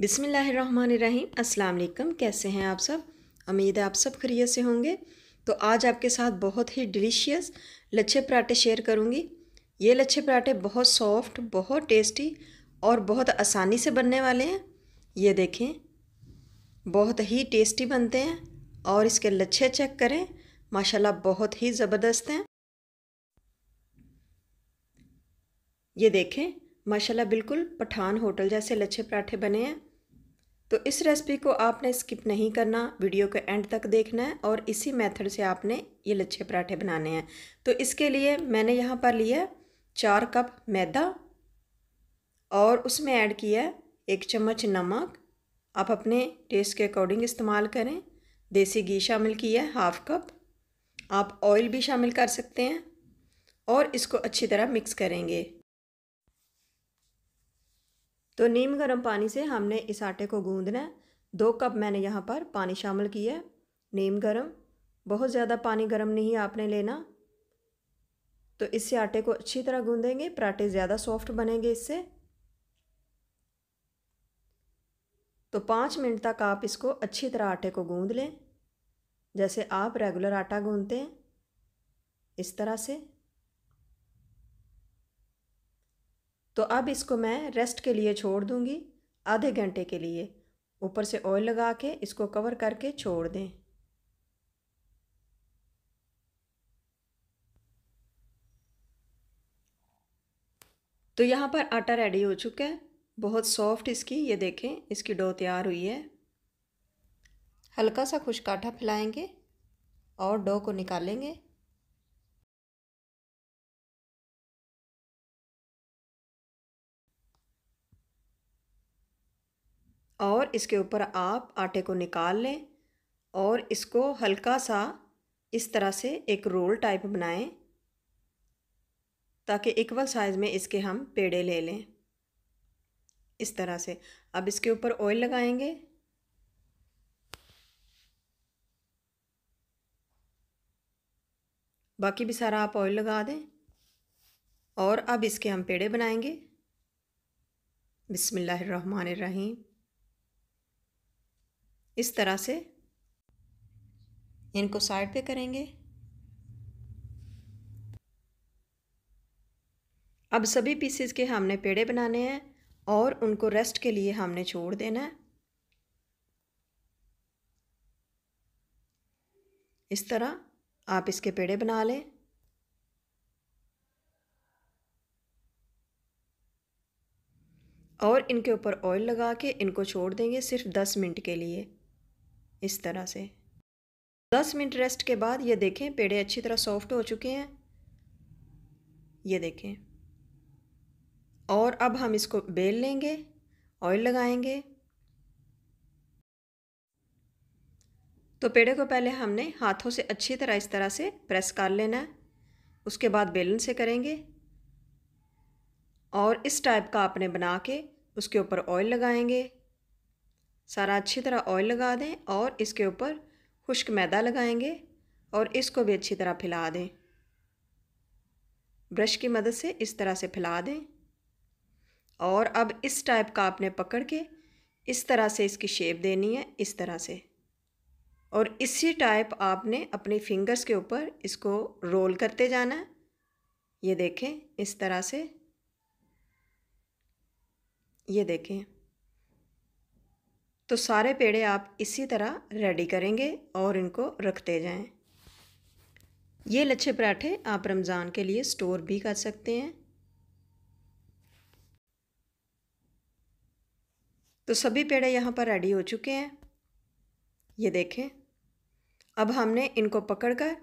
बिसमीम् अल्लाम कैसे हैं आप सब उम्मीद है आप सब खरीय से होंगे तो आज आपके साथ बहुत ही डिलीशियस लच्छे पराठे शेयर करूँगी ये लच्छे पराठे बहुत सॉफ्ट बहुत टेस्टी और बहुत आसानी से बनने वाले हैं ये देखें बहुत ही टेस्टी बनते हैं और इसके लच्छे चेक करें माशाल्लाह बहुत ही ज़बरदस्त हैं ये देखें माशाल्लाह बिल्कुल पठान होटल जैसे लच्छे पराठे बने हैं तो इस रेसिपी को आपने स्किप नहीं करना वीडियो के एंड तक देखना है और इसी मेथड से आपने ये लच्छे पराठे बनाने हैं तो इसके लिए मैंने यहाँ पर लिया चार कप मैदा और उसमें ऐड किया एक चम्मच नमक आप अपने टेस्ट के अकॉर्डिंग इस्तेमाल करें देसी घी शामिल किया है हाफ कप आप ऑयल भी शामिल कर सकते हैं और इसको अच्छी तरह मिक्स करेंगे तो नीम गर्म पानी से हमने इस आटे को गूंदना है दो कप मैंने यहाँ पर पानी शामिल किया है नीम गर्म बहुत ज़्यादा पानी गर्म नहीं आपने लेना तो इससे आटे को अच्छी तरह गूंदेंगे पराठे ज़्यादा सॉफ्ट बनेंगे इससे तो पाँच मिनट तक आप इसको अच्छी तरह आटे को गूंद लें जैसे आप रेगुलर आटा गूंदते हैं इस तरह से तो अब इसको मैं रेस्ट के लिए छोड़ दूँगी आधे घंटे के लिए ऊपर से ऑयल लगा के इसको कवर करके छोड़ दें तो यहाँ पर आटा रेडी हो चुका है बहुत सॉफ्ट इसकी ये देखें इसकी डो तैयार हुई है हल्का सा खुशकाठा फैलाएँगे और डो को निकालेंगे और इसके ऊपर आप आटे को निकाल लें और इसको हल्का सा इस तरह से एक रोल टाइप बनाएं ताकि इक्वल साइज़ में इसके हम पेड़े ले लें इस तरह से अब इसके ऊपर ऑयल लगाएंगे बाकी भी सारा आप ऑयल लगा दें और अब इसके हम पेड़े बनाएंगे बिसमीम इस तरह से इनको साइड पे करेंगे अब सभी पीसेस के हमने पेड़े बनाने हैं और उनको रेस्ट के लिए हमने छोड़ देना है इस तरह आप इसके पेड़े बना लें और इनके ऊपर ऑयल लगा के इनको छोड़ देंगे सिर्फ दस मिनट के लिए इस तरह से दस मिनट रेस्ट के बाद ये देखें पेड़े अच्छी तरह सॉफ्ट हो चुके हैं ये देखें और अब हम इसको बेल लेंगे ऑयल लगाएंगे तो पेड़े को पहले हमने हाथों से अच्छी तरह इस तरह से प्रेस कर लेना है उसके बाद बेलन से करेंगे और इस टाइप का आपने बना के उसके ऊपर ऑयल लगाएंगे सारा अच्छी तरह ऑयल लगा दें और इसके ऊपर खुश्क मैदा लगाएंगे और इसको भी अच्छी तरह फैला दें ब्रश की मदद से इस तरह से फैला दें और अब इस टाइप का आपने पकड़ के इस तरह से इसकी शेप देनी है इस तरह से और इसी टाइप आपने अपनी फिंगर्स के ऊपर इसको रोल करते जाना है ये देखें इस तरह से ये देखें तो सारे पेड़े आप इसी तरह रेडी करेंगे और इनको रखते जाएं। ये लच्छे पराठे आप रमज़ान के लिए स्टोर भी कर सकते हैं तो सभी पेड़े यहाँ पर रेडी हो चुके हैं ये देखें अब हमने इनको पकड़कर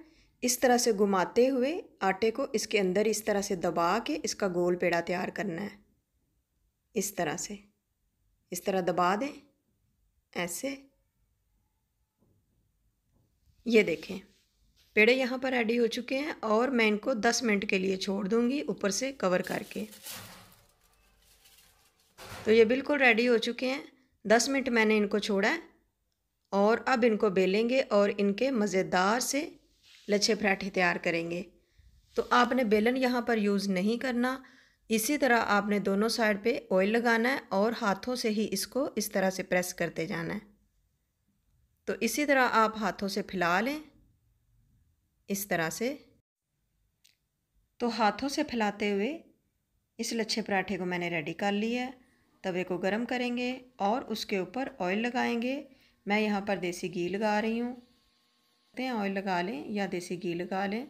इस तरह से घुमाते हुए आटे को इसके अंदर इस तरह से दबा के इसका गोल पेड़ा तैयार करना है इस तरह से इस तरह दबा दें ऐसे ये देखें पेड़े यहाँ पर रेडी हो चुके हैं और मैं इनको दस मिनट के लिए छोड़ दूँगी ऊपर से कवर करके तो ये बिल्कुल रेडी हो चुके हैं दस मिनट मैंने इनको छोड़ा है और अब इनको बेलेंगे और इनके मज़ेदार से लच्छे पराठे तैयार करेंगे तो आपने बेलन यहाँ पर यूज़ नहीं करना इसी तरह आपने दोनों साइड पे ऑयल लगाना है और हाथों से ही इसको इस तरह से प्रेस करते जाना है तो इसी तरह आप हाथों से फैला लें इस तरह से तो हाथों से फैलाते हुए इस लच्छे पराठे को मैंने रेडी कर लिया है तवे को गर्म करेंगे और उसके ऊपर ऑयल लगाएंगे मैं यहाँ पर देसी घी लगा रही हूँ ऑयल लगा लें या देसी घी लगा लें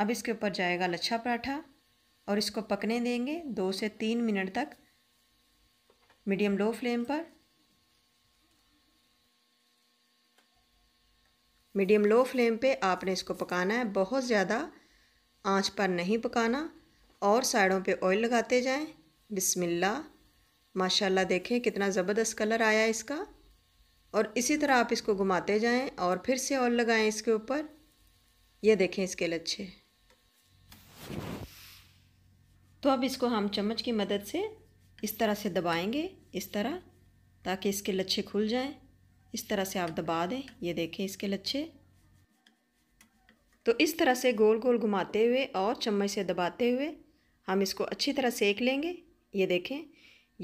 अब इसके ऊपर जाएगा लच्छा पराठा और इसको पकने देंगे दो से तीन मिनट तक मीडियम लो फ्लेम पर मीडियम लो फ्लेम पे आपने इसको पकाना है बहुत ज़्यादा आंच पर नहीं पकाना और साइडों पे ऑयल लगाते जाएं बिस्मिल्लाह माशाल्लाह देखें कितना ज़बरदस्त कलर आया इसका और इसी तरह आप इसको घुमाते जाएं और फिर से ऑयल लगाएं इसके ऊपर ये देखें इसके लच्छे तो अब इसको हम चम्मच की मदद से इस तरह से दबाएंगे इस तरह ताकि इसके लच्छे खुल जाएं इस तरह से आप दबा दें ये देखें इसके लच्छे तो इस तरह से गोल गोल घुमाते हुए और चम्मच से दबाते हुए हम इसको अच्छी तरह सेक लेंगे ये देखें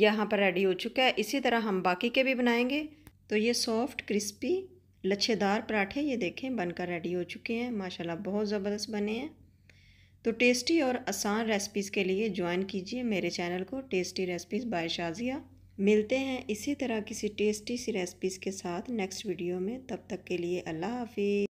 यहाँ पर रेडी हो चुका है इसी तरह हम बाकी के भी बनाएंगे तो ये सॉफ्ट क्रिस्पी लच्छेदार पराठे ये देखें बनकर रेडी हो चुके हैं माशाल्लाह बहुत ज़बरदस्त बने हैं तो टेस्टी और आसान रेसिपीज़ के लिए ज्वाइन कीजिए मेरे चैनल को टेस्टी रेसिपीज़ बाय शाजिया मिलते हैं इसी तरह किसी टेस्टी सी रेसिपीज़ के साथ नेक्स्ट वीडियो में तब तक के लिए अल्लाह हाफिज़